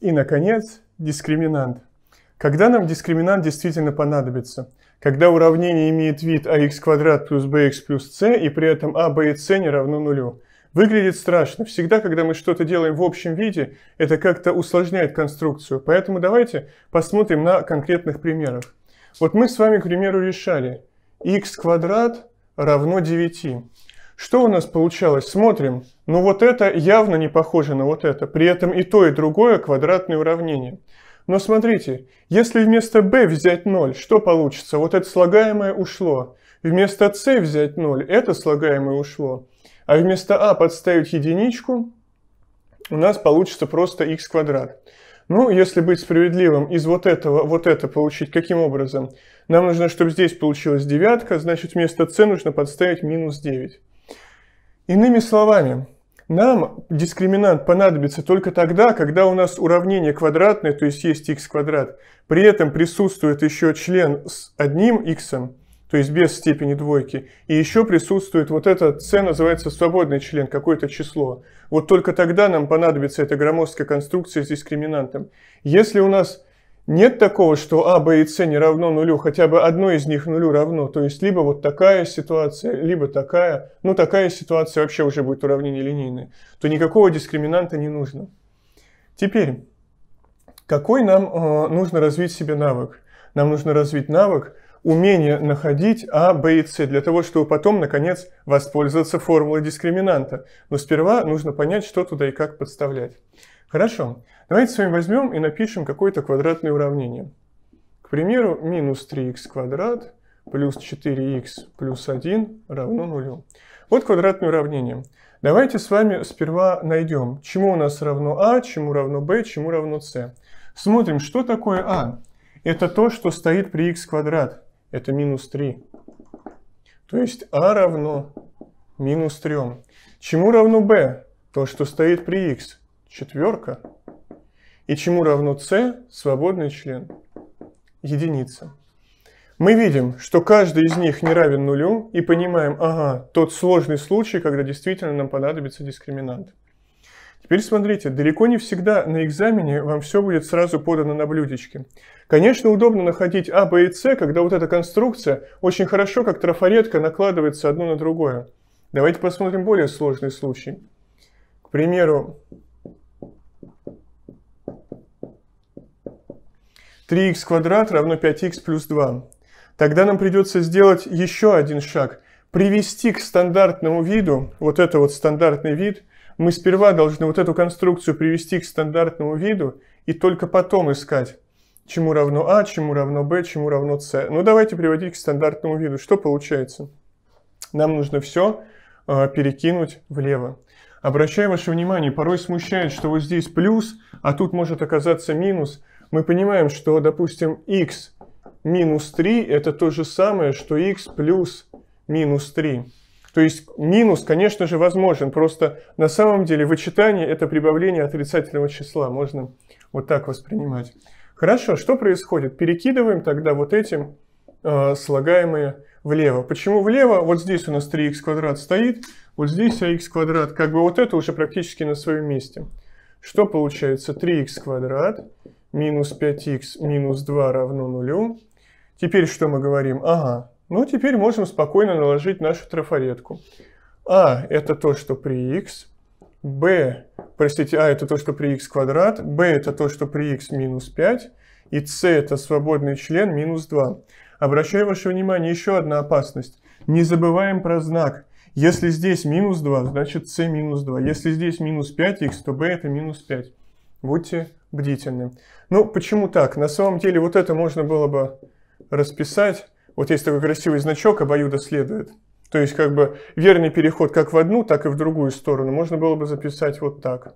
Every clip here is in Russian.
И, наконец, дискриминант. Когда нам дискриминант действительно понадобится? Когда уравнение имеет вид ax квадрат плюс bx плюс c, и при этом а, b и c не равно нулю. Выглядит страшно. Всегда, когда мы что-то делаем в общем виде, это как-то усложняет конструкцию. Поэтому давайте посмотрим на конкретных примерах. Вот мы с вами, к примеру, решали x квадрат равно 9. Что у нас получалось? Смотрим. Ну вот это явно не похоже на вот это. При этом и то, и другое квадратные уравнения. Но смотрите, если вместо b взять 0, что получится? Вот это слагаемое ушло. Вместо c взять 0, это слагаемое ушло. А вместо а подставить единичку, у нас получится просто x квадрат. Ну, если быть справедливым, из вот этого вот это получить каким образом? Нам нужно, чтобы здесь получилась девятка, значит вместо c нужно подставить минус 9. Иными словами, нам дискриминант понадобится только тогда, когда у нас уравнение квадратное, то есть есть x квадрат, при этом присутствует еще член с одним x, то есть без степени двойки, и еще присутствует вот это c называется свободный член, какое-то число. Вот только тогда нам понадобится эта громоздкая конструкция с дискриминантом. Если у нас нет такого, что А, Б и С не равно нулю, хотя бы одно из них нулю равно. То есть либо вот такая ситуация, либо такая. Ну, такая ситуация вообще уже будет уравнение линейное. То никакого дискриминанта не нужно. Теперь, какой нам э, нужно развить себе навык? Нам нужно развить навык умение находить А, Б и С для того, чтобы потом, наконец, воспользоваться формулой дискриминанта. Но сперва нужно понять, что туда и как подставлять. Хорошо. Давайте с вами возьмем и напишем какое-то квадратное уравнение. К примеру, минус 3х квадрат плюс 4х плюс 1 равно нулю. Вот квадратное уравнение. Давайте с вами сперва найдем, чему у нас равно а, чему равно b, чему равно c. Смотрим, что такое а. Это то, что стоит при х квадрат. Это минус 3. То есть а равно минус 3. Чему равно b? То, что стоит при х четверка, и чему равно c свободный член, единица. Мы видим, что каждый из них не равен нулю, и понимаем, ага, тот сложный случай, когда действительно нам понадобится дискриминант. Теперь смотрите, далеко не всегда на экзамене вам все будет сразу подано на блюдечке. Конечно, удобно находить А, Б и С, когда вот эта конструкция очень хорошо, как трафаретка, накладывается одно на другое. Давайте посмотрим более сложный случай. К примеру, 3х квадрат равно 5х плюс 2. Тогда нам придется сделать еще один шаг. Привести к стандартному виду, вот это вот стандартный вид, мы сперва должны вот эту конструкцию привести к стандартному виду и только потом искать, чему равно а, чему равно b, чему равно c. Ну давайте приводить к стандартному виду. Что получается? Нам нужно все э, а, перекинуть влево. Обращаю ваше внимание, порой смущает, что вот здесь плюс, а тут может оказаться минус – мы понимаем, что, допустим, x минус 3 это то же самое, что x плюс минус 3. То есть минус, конечно же, возможен, просто на самом деле вычитание – это прибавление отрицательного числа, можно вот так воспринимать. Хорошо, что происходит? Перекидываем тогда вот этим э, слагаемые влево. Почему влево? Вот здесь у нас 3х квадрат стоит, вот здесь ах квадрат, как бы вот это уже практически на своем месте. Что получается? 3х квадрат – минус 5х минус 2 равно нулю. Теперь что мы говорим? Ага, ну теперь можем спокойно наложить нашу трафаретку. А – это то, что при х, Б, простите, а – это то, что при х квадрат, Б это то, что при х минус 5, и с это свободный член минус 2. Обращаю ваше внимание, еще одна опасность. Не забываем про знак. Если здесь минус 2, значит с минус 2. Если здесь минус 5х, то б это минус 5. Будьте бдительным. Ну, почему так? На самом деле вот это можно было бы расписать. Вот есть такой красивый значок, обоюдо следует. То есть как бы верный переход как в одну, так и в другую сторону можно было бы записать вот так.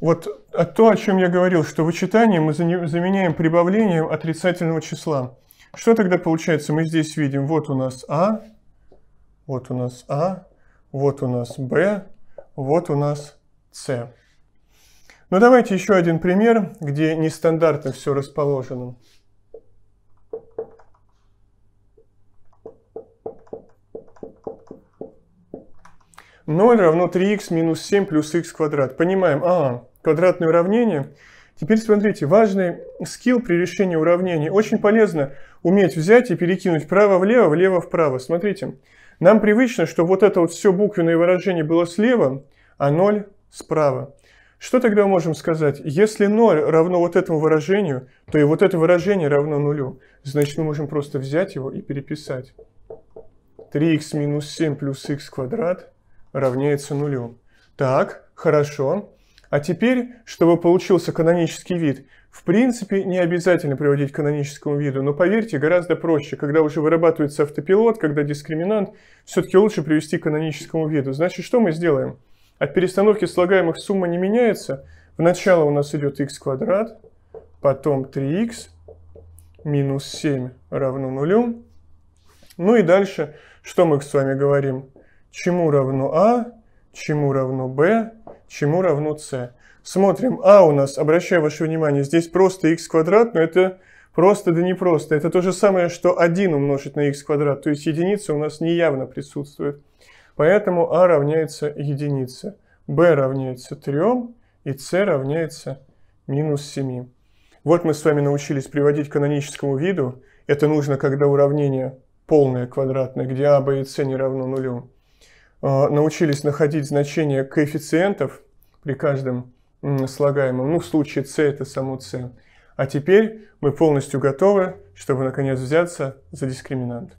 Вот то, о чем я говорил, что вычитание мы заменяем прибавлением отрицательного числа. Что тогда получается? Мы здесь видим, вот у нас А, вот у нас А, вот у нас Б, вот у нас С. Ну давайте еще один пример, где нестандартно все расположено. Ноль равно 3х минус 7 плюс х квадрат. Понимаем, а, квадратное уравнение – Теперь смотрите, важный скилл при решении уравнений. Очень полезно уметь взять и перекинуть право-влево, влево-вправо. Смотрите, нам привычно, что вот это вот все буквенное выражение было слева, а 0 справа. Что тогда можем сказать? Если 0 равно вот этому выражению, то и вот это выражение равно нулю. Значит, мы можем просто взять его и переписать. 3х минус 7 плюс х квадрат равняется нулю. Так, хорошо. А теперь, чтобы получился канонический вид, в принципе, не обязательно приводить к каноническому виду, но поверьте, гораздо проще, когда уже вырабатывается автопилот, когда дискриминант, все-таки лучше привести к каноническому виду. Значит, что мы сделаем? От перестановки слагаемых сумма не меняется. Вначале у нас идет x квадрат, потом 3x минус 7 равно нулю. Ну и дальше, что мы с вами говорим? Чему равно а, чему равно b, чему равно c. Смотрим, а у нас, обращаю ваше внимание, здесь просто x квадрат, но это просто да не просто. Это то же самое, что 1 умножить на x квадрат, то есть единица у нас неявно присутствует. Поэтому а равняется единице, b равняется 3 и c равняется минус 7. Вот мы с вами научились приводить к каноническому виду. Это нужно, когда уравнение полное квадратное, где а, b и c не равно нулю. Э, научились находить значения коэффициентов при каждом слагаемом. Ну, в случае c это само c. А теперь мы полностью готовы, чтобы наконец взяться за дискриминант.